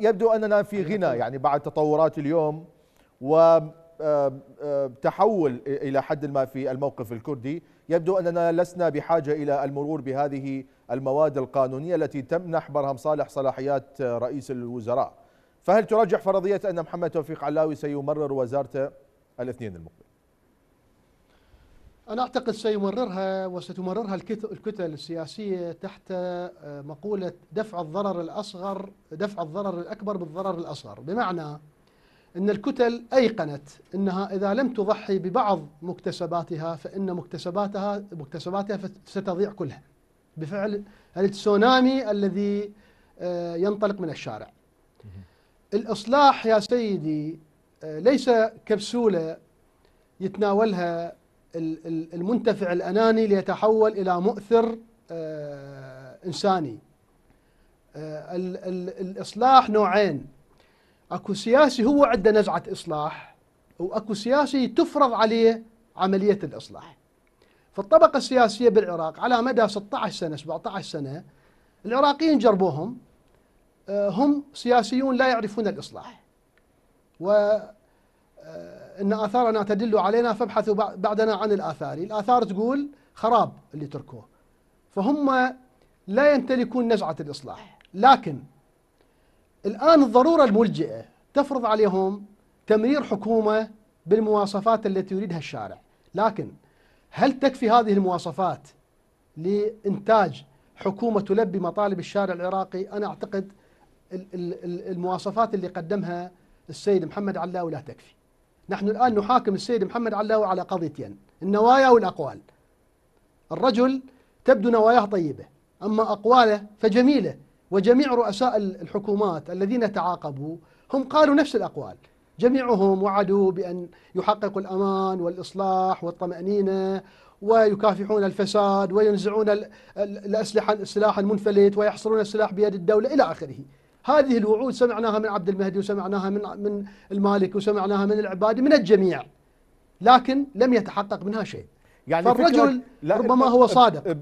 يبدو أننا في غنى يعني بعد تطورات اليوم و آه، آه، تحول إلى حد ما في الموقف الكردي يبدو أننا لسنا بحاجة إلى المرور بهذه المواد القانونية التي تمنح برهم صالح صلاحيات رئيس الوزراء فهل ترجح فرضية أن محمد توفيق علاوي سيمرر وزارته الاثنين المقبل أنا أعتقد سيمررها وستمررها الكتل السياسية تحت آه، مقولة دفع الضرر الأصغر دفع الضرر الأكبر بالضرر الأصغر بمعنى أن الكتل أيقنت أنها إذا لم تضحي ببعض مكتسباتها فإن مكتسباتها مكتسباتها ستضيع كلها بفعل التسونامي الذي آه، ينطلق من الشارع الإصلاح يا سيدي آه، ليس كبسولة يتناولها المنتفع الأناني ليتحول إلى مؤثر آه، إنساني آه، الإصلاح نوعين أكو سياسي هو عنده نزعة إصلاح وأكو سياسي تفرض عليه عملية الإصلاح فالطبقة السياسية بالعراق على مدى 16 سنة 17 سنة العراقيين جربوهم آه، هم سياسيون لا يعرفون الإصلاح و إن آثارنا تدل علينا فابحثوا بعدنا عن الآثار الآثار تقول خراب اللي تركوه فهم لا يمتلكون نزعة الإصلاح لكن الآن الضرورة الملجئة تفرض عليهم تمرير حكومة بالمواصفات التي يريدها الشارع لكن هل تكفي هذه المواصفات لإنتاج حكومة تلبي مطالب الشارع العراقي أنا أعتقد المواصفات اللي قدمها السيد محمد علاوي لا تكفي نحن الآن نحاكم السيد محمد علاوي على قضيتين النوايا والأقوال الرجل تبدو نواياه طيبة أما أقواله فجميلة وجميع رؤساء الحكومات الذين تعاقبوا هم قالوا نفس الأقوال جميعهم وعدوا بأن يحققوا الأمان والإصلاح والطمأنينة ويكافحون الفساد وينزعون الأسلحة السلاح المنفلت ويحصرون السلاح بيد الدولة إلى آخره هذه الوعود سمعناها من عبد المهدي وسمعناها من من المالك وسمعناها من العبادي من الجميع لكن لم يتحقق منها شيء يعني فالرجل ربما هو صادق